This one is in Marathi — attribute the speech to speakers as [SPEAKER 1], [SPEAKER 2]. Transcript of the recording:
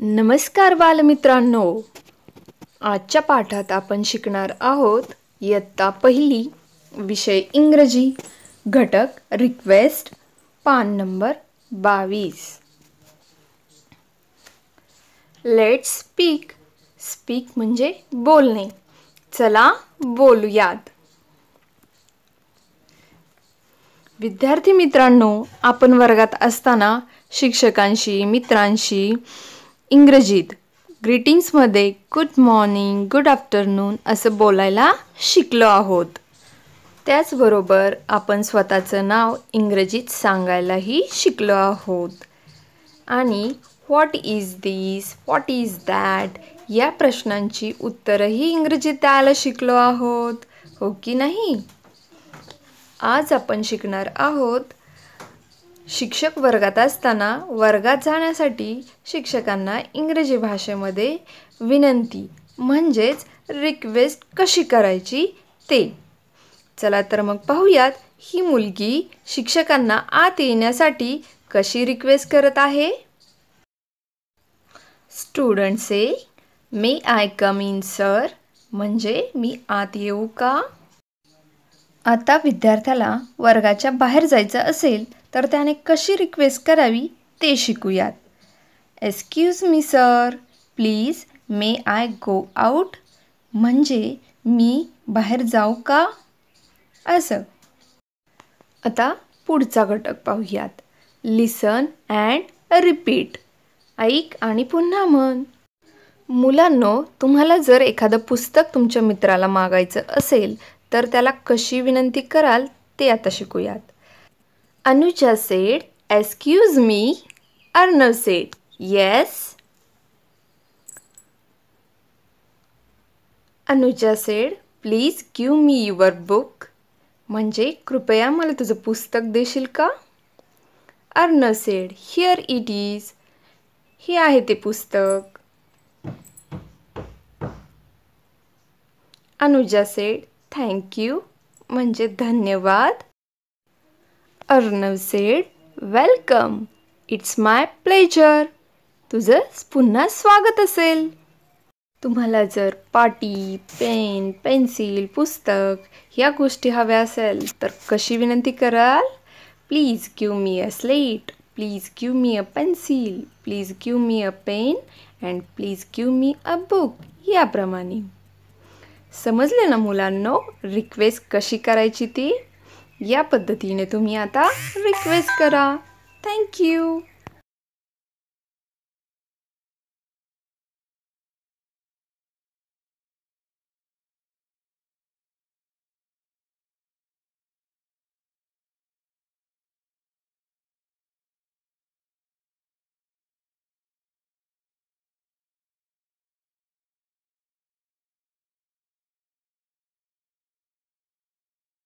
[SPEAKER 1] नमस्कार बालमित्रांनो आजच्या पाठात आपण शिकणार आहोत इयत्ता पहिली विषय इंग्रजी घटक रिक्वेस्ट पान नंबर बावीस लेट स्पीक स्पीक म्हणजे बोलणे चला बोलूयात विद्यार्थी मित्रांनो आपण वर्गात असताना शिक्षकांशी मित्रांशी इंग्रजीत ग्रीटिंग्समध्ये गुड मॉर्निंग गुड आफ्टरनून असं बोलायला शिकलो आहोत त्याचबरोबर आपण स्वतःचं नाव इंग्रजीत सांगायलाही शिकलो आहोत आणि what is this what is that या प्रश्नांची उत्तरंही इंग्रजीत द्यायला शिकलो आहोत हो की नाही आज आपण शिकणार आहोत शिक्षक वर्गात असताना वर्गात जाण्यासाठी शिक्षकांना इंग्रजी भाषेमध्ये विनंती म्हणजेच रिक्वेस्ट कशी करायची ते चला तर मग पाहूयात ही मुलगी शिक्षकांना आत येण्यासाठी कशी रिक्वेस्ट करत आहे student says may I come in sir म्हणजे मी आत येऊ का आता विद्यार्थ्याला वर्गाच्या बाहेर जायचं असेल तर त्याने कशी रिक्वेस्ट करावी ते शिकूयात excuse me sir please may I go out म्हणजे मी बाहेर जाऊ का असं आता पुढचा घटक पाहूयात लिसन अँड रिपीट ऐक आणि पुन्हा म्हण मुलांनो तुम्हाला जर एखादं पुस्तक तुमच्या मित्राला मागायचं असेल तर त्याला कशी विनंती कराल ते आता शिकूयात Anuja said, Excuse me Arnav said, Yes. Anuja said please give me your book म्हणजे कृपया मला तुझं पुस्तक देशील का Arnav said here it is हे आहे ते पुस्तक अनुजा सेड थँक्यू म्हणजे धन्यवाद Arnav said welcome it's my pleasure तुझं पुन्हा स्वागत असेल तुम्हाला जर पाटी पेन पेन्सिल पुस्तक ह्या गोष्टी हव्या असेल तर कशी विनंती कराल please give me a slate please give me a pencil please give me a pen and please give me a book याप्रमाणे समजले ना मुलांनो रिक्वेस्ट कशी करायची ती या पद्धतीने तुम्ही आता रिक्वेस्ट करा थँक्यू